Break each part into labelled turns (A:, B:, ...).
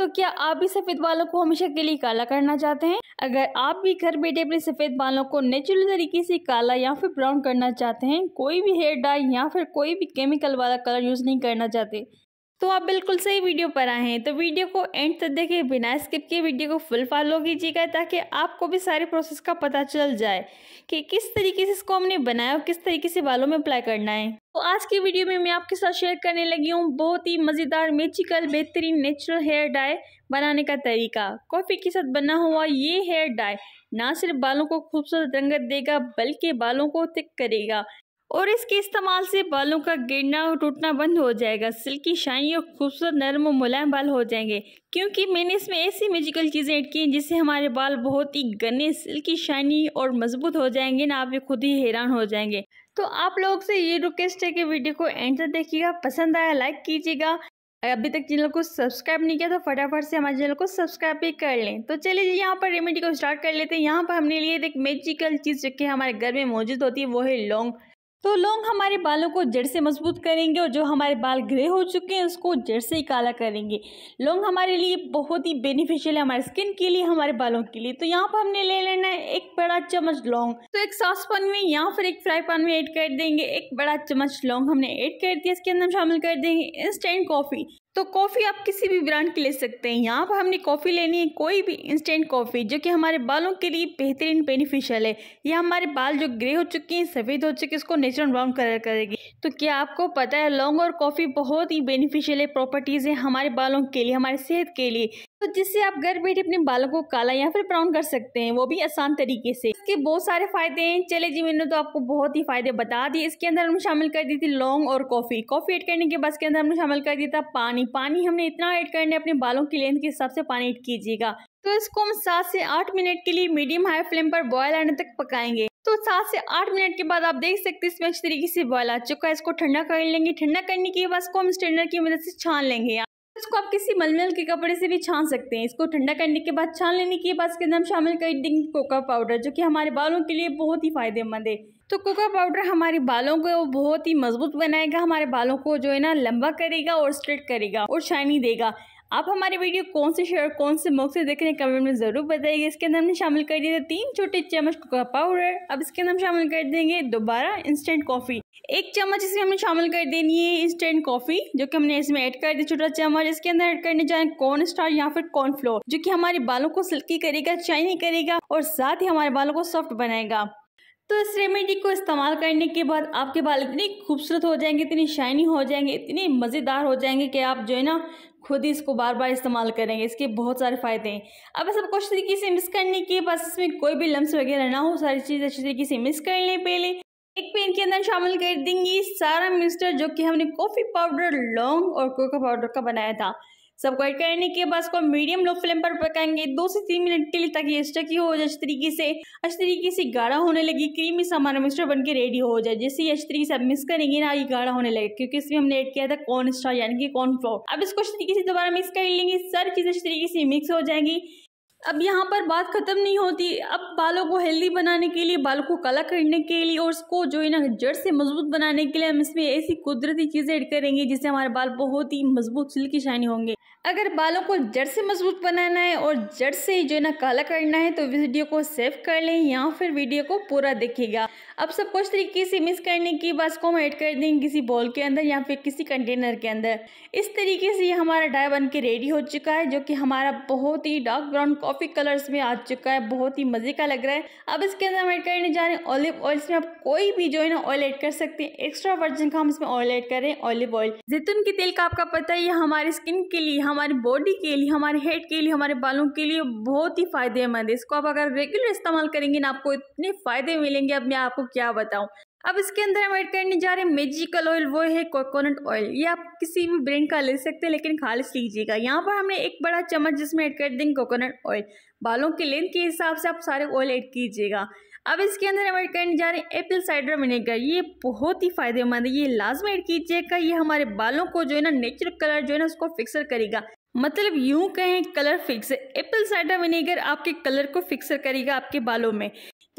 A: तो क्या आप भी सफ़ेद बालों को हमेशा के लिए काला करना चाहते हैं अगर आप भी घर बैठे अपने सफ़ेद बालों को नेचुरल तरीके से काला या फिर ब्राउन करना चाहते हैं कोई भी हेयर डाई या फिर कोई भी केमिकल वाला कलर यूज़ नहीं करना चाहते तो आप बिल्कुल सही वीडियो पर आए हैं तो वीडियो को एंड तक देखिए बिना स्किप किए वीडियो को फुल फॉलो कीजिएगा ताकि आपको भी सारे प्रोसेस का पता चल जाए कि किस तरीके से इसको हमने बनाया और किस तरीके से बालों में अप्लाई करना है तो आज की वीडियो में मैं आपके साथ शेयर करने लगी हूँ बहुत ही मज़ेदार मेचिकल बेहतरीन नेचुरल हेयर डाई बनाने का तरीका कॉफ़ी के साथ बना हुआ ये हेयर डाई ना सिर्फ बालों को खूबसूरत रंगत देगा बल्कि बालों को थिक करेगा और इसके इस्तेमाल से बालों का गिरना और टूटना बंद हो जाएगा सिल्की शाइनी और खूबसूरत नरम और मुलायम बाल हो जाएंगे क्योंकि मैंने इसमें ऐसी मेजिकल चीज़ें ऐड की हैं जिससे हमारे बाल बहुत ही गने सिल्की शाइनी और मजबूत हो जाएंगे ना आप भी खुद ही हैरान हो जाएंगे तो आप लोग से ये रिक्वेस्ट है कि वीडियो को एंड तक देखिएगा पसंद आया लाइक कीजिएगा अभी तक चैनल को सब्सक्राइब नहीं किया तो फटाफट से हमारे चैनल को सब्सक्राइब भी कर लें तो चलिए जी यहाँ पर रेमेडी को स्टार्ट कर लेते हैं यहाँ पर हमने लिए एक मेजिकल चीज़ जो कि हमारे घर में मौजूद होती है वो है लौंग तो लौंग हमारे बालों को जड़ से मजबूत करेंगे और जो हमारे बाल ग्रे हो चुके हैं उसको जड़ से ही काला करेंगे लोंग हमारे लिए बहुत ही बेनिफिशियल है हमारे स्किन के लिए हमारे बालों के लिए तो यहाँ पर हमने ले लेना है एक बड़ा चम्मच लौंग तो एक सॉस पैन में या फिर एक फ्राई पैन में ऐड कर देंगे एक बड़ा चम्मच लौंग हमने ऐड कर दिया इसके अंदर शामिल कर देंगे इंस्टेंट कॉफ़ी तो कॉफ़ी आप किसी भी ब्रांड की ले सकते हैं यहाँ पर हमने कॉफ़ी लेनी है कोई भी इंस्टेंट कॉफ़ी जो कि हमारे बालों के लिए बेहतरीन बेनिफिशियल है यह हमारे बाल जो ग्रे हो चुके हैं सफ़ेद हो चुके हैं इसको नेचुरल ब्राउन कलर करेगी तो क्या आपको पता है लौंग और कॉफ़ी बहुत ही बेनिफिशियल है प्रॉपर्टीज़ है हमारे बालों के लिए हमारे सेहत के लिए तो जिससे आप घर बैठे अपने बालों को काला या फिर ब्राउन कर सकते हैं वो भी आसान तरीके से इसके बहुत सारे फायदे हैं चले जी मैंने तो आपको बहुत ही फायदे बता दिए इसके अंदर हमने शामिल कर दी थी लौंग और कॉफ़ी कॉफ़ी ऐड करने के बाद इसके अंदर हमने शामिल कर दिया था पानी पानी पानी हमने इतना ऐड करना है अपने बालों की लेंथ के हिसाब से पानी ऐड कीजिएगा तो इसको हम सात से आठ मिनट के लिए मीडियम हाई फ्लेम पर बॉयल आने तक पकाएंगे तो सात से आठ मिनट के बाद आप देख सकते हैं इसमें अच्छी तरीके से बॉयल आ चुका है इसको ठंडा कर लेंगे ठंडा करने के बाद इसको हम स्टैंडर की मदद से छान लेंगे इसको आप किसी मलमल के कपड़े से भी छान सकते हैं इसको ठंडा करने के बाद छान लेने के बाद इसके अंदर हम शामिल कर देंगे कोका पाउडर जो कि हमारे बालों के लिए बहुत ही फायदेमंद है तो कोका पाउडर हमारे बालों को बहुत ही मजबूत बनाएगा हमारे बालों को जो है ना लंबा करेगा और स्ट्रेट करेगा और शाइनी देगा आप हमारे वीडियो कौन से शेयर कौन से मुल्क से देख रहे हैं कमेंट में ज़रूर बताइए इसके अंदर हमने शामिल कर दिया था तीन छोटे चम्मच कोका पाउडर अब इसके अंदर हम शामिल कर देंगे दोबारा इंस्टेंट कॉफ़ी एक चम्मच इसमें हमने शामिल कर देनी है इंस्टेंट कॉफ़ी जो कि हमने इसमें ऐड कर दी छोटा चम्मच इसके अंदर ऐड करने जाए कॉर्न स्टार या फिर कॉर्नफ्लोर फ्लोर जो कि हमारे बालों को सिल्की करेगा चाइनी करेगा और साथ ही हमारे बालों को सॉफ्ट बनाएगा तो इस रेमेडी को इस्तेमाल करने के बाद आपके बाल इतने खूबसूरत हो जाएंगे इतने शाइनी हो जाएंगे इतने मज़ेदार हो जाएंगे कि आप जो है ना खुद ही इसको बार बार इस्तेमाल करेंगे इसके बहुत सारे फ़ायदे हैं अब सब कुछ तरीके से मिस करने के बस इसमें कोई भी लम्स वगैरह ना हो सारी चीज़ अच्छी तरीके से मिस कर लें पहले एक पेन के अंदर शामिल कर देंगी सारा मिक्सचर जो कि हमने कॉफ़ी पाउडर लौंग और कोका पाउडर का बनाया था सबको ऐड करने के बाद इसको मीडियम लो फ्लेम पर पकाएंगे दो से तीन मिनट के लिए ताकि एक्स्ट्रा की हो जाए अच्छी तरीके से अच्छी तरीके से गाढ़ा होने लगी क्रीमी इस हमारा मिक्सचर के रेडी हो जाए जैसे ही अच्छी तरीके से मिक्स करेंगे ना ये गाढ़ा होने लगे क्योंकि इसमें हमने ऐड किया था कॉर्न स्टार यानी कि कॉर्न फ्लोर अब इसको अच्छी तरीके से दोबारा मिक्स कर लेंगे सारी चीज अच्छी तरीके से मिक्स हो जाएंगी अब यहाँ पर बात ख़त्म नहीं होती अब बालों को हेल्दी बनाने के लिए बालों को काला करने के लिए और उसको जो है ना जड़ से मजबूत बनाने के लिए हम इसमें ऐसी कुदरती चीज़ें ऐड करेंगे जिससे हमारे बाल बहुत ही मजबूत सिल्की शाइनी होंगे अगर बालों को जड़ से मजबूत बनाना है और जड़ से जो है ना काला करना है तो वीडियो को सेव कर लें या फिर वीडियो को पूरा देखेगा अब सब कुछ तरीके से मिक्स करने के बाद इसको हम ऐड कर देंगे किसी बॉल के अंदर या फिर किसी कंटेनर के अंदर इस तरीके से ये हमारा डाई बन के रेडी हो चुका है जो कि हमारा बहुत ही डार्क ब्राउन कॉफ़ी कलर्स में आ चुका है बहुत ही मज़े का लग रहा है अब इसके अंदर हम ऐड करने जा रहे हैं ऑलिव ऑयल इसमें आप कोई भी जो है ना ऑयल ऐड कर सकते हैं एक्स्ट्रा वर्जन का हम इसमें ऑयल ऐड कर रहे हैं ऑलिव ऑयल जैतून के तेल का आपका पता है ये हमारी स्किन के लिए हमारी बॉडी के लिए हमारे हेड के लिए हमारे बालों के लिए बहुत ही फायदेमंद है इसको आप अगर रेगुलर इस्तेमाल करेंगे ना आपको इतने फ़ायदे मिलेंगे अब मैं आपको क्या बताऊँ अब इसके अंदर हम ऐड करने जा रहे हैं मेजिकल ऑयल वो है कोकोनट ऑयल ये आप किसी भी ब्रांड का ले सकते हैं लेकिन खालिश लीजिएगा यहाँ पर हमने एक बड़ा चम्मच जिसमें ऐड कर देंगे कोकोनट ऑयल बालों के लेंथ के हिसाब से आप सारे ऑयल ऐड कीजिएगा अब इसके अंदर हम ऐड करने जा रहे हैं एप्पल साइडर विनेगर ये बहुत ही फायदेमंद है ये लाजमी ऐड कीजिएगा ये हमारे बालों को जो है ना नेचुरल कलर जो है ना उसको फिक्सर करेगा मतलब यूं कहें colour fix apple cider vinegar आपके कलर को फिक्सर करेगा आपके बालों में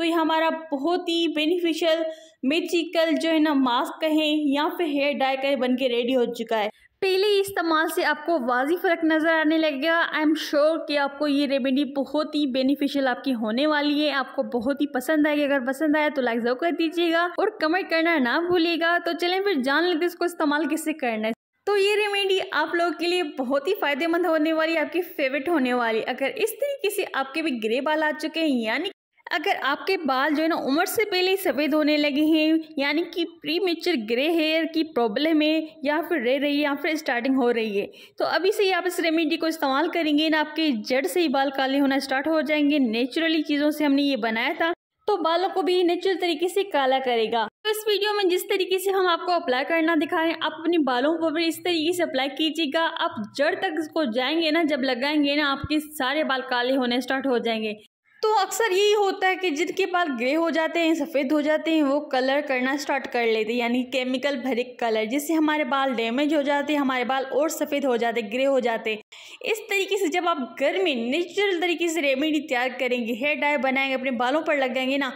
A: तो ये हमारा बहुत ही बेनिफिशियल मेजिकल जो है ना मास्क कहें या फिर हेयर डाई कहें बन के रेडी हो चुका है पहले इस्तेमाल से आपको वाजी फ़र्क नज़र आने लगेगा आई एम श्योर कि आपको ये रेमेडी बहुत ही बेनिफिशियल आपकी होने वाली है आपको बहुत ही पसंद आएगी अगर पसंद आया तो लाइक जरूर कर दीजिएगा और कमेंट करना ना भूलिएगा तो चलें फिर जान लेते इसको इस्तेमाल किससे करना है तो ये रेमेडी आप लोगों के लिए बहुत ही फ़ायदेमंद होने वाली आपकी फेवरेट होने वाली अगर इस तरीके से आपके भी ग्रे बाल आ चुके हैं यानी अगर आपके बाल जो है ना उम्र से पहले ही सफ़ेद होने लगे हैं यानी कि प्री मेचर ग्रे हेयर की प्रॉब्लम है या फिर रह रही है या फिर स्टार्टिंग हो रही है तो अभी से ही आप इस रेमेडी को इस्तेमाल करेंगे ना आपके जड़ से ही बाल काले होना स्टार्ट हो जाएंगे नेचुरली चीज़ों से हमने ये बनाया था तो बालों को भी नेचुरल तरीके से काला करेगा तो इस वीडियो में जिस तरीके से हम आपको अप्लाई करना दिखा रहे हैं आप अपने बालों को भी इस तरीके से अप्लाई कीजिएगा आप जड़ तक इसको जाएंगे ना जब लगाएंगे ना आपके सारे बाल काले होने स्टार्ट हो जाएंगे तो अक्सर यही होता है कि जिनके बाल ग्रे हो जाते हैं सफ़ेद हो जाते हैं वो कलर करना स्टार्ट कर लेते हैं यानी केमिकल भरे कलर जिससे हमारे बाल डैमेज हो जाते हैं हमारे बाल और सफ़ेद हो जाते ग्रे हो जाते इस तरीके से जब आप घर में नेचुरल तरीके से रेमेडी तैयार करेंगे हेयर डाई बनाएंगे अपने बालों पर लगाएंगे ना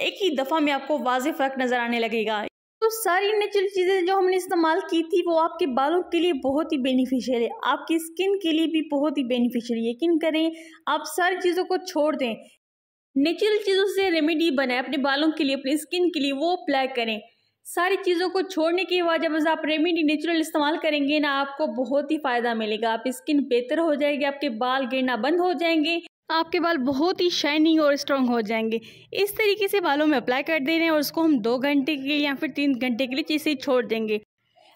A: एक ही दफ़ा में आपको वाज फ़र्क नज़र आने लगेगा तो सारी नेचुरल चीज़ें जो हमने इस्तेमाल की थी वो आपके बालों के लिए बहुत ही बेनिफिशियल है आपकी स्किन के लिए भी बहुत ही बेनिफिशियल यकीन करें आप सारी चीज़ों को छोड़ दें नेचुरल चीज़ों से रेमेडी बनाए अपने बालों के लिए अपनी स्किन के लिए वो अप्लाई करें सारी चीज़ों को छोड़ने के बाद जब आप रेमेडी नेचुरल इस्तेमाल करेंगे ना आपको बहुत ही फ़ायदा मिलेगा आपकी स्किन बेहतर हो जाएगी आपके बाल गिरना बंद हो जाएंगे आपके बाल बहुत ही शाइनिंग और स्ट्रॉन्ग हो जाएंगे इस तरीके से बालों में अप्लाई कर दे रहे हैं और उसको हम दो घंटे के लिए या फिर तीन घंटे के लिए चीज़ें छोड़ देंगे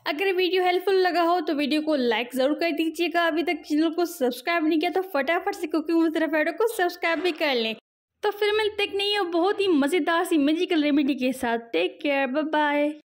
A: अगर वीडियो हेल्पफुल लगा हो तो वीडियो को लाइक ज़रूर कर दीजिएगा अभी तक चैनल को सब्सक्राइब नहीं किया तो फटाफट से कुकिंग विद रफेडो को सब्सक्राइब भी कर लें तो फिर मिलते नहीं और बहुत ही मज़ेदार सी मेजिकल रेमेडी के साथ टेक केयर बाय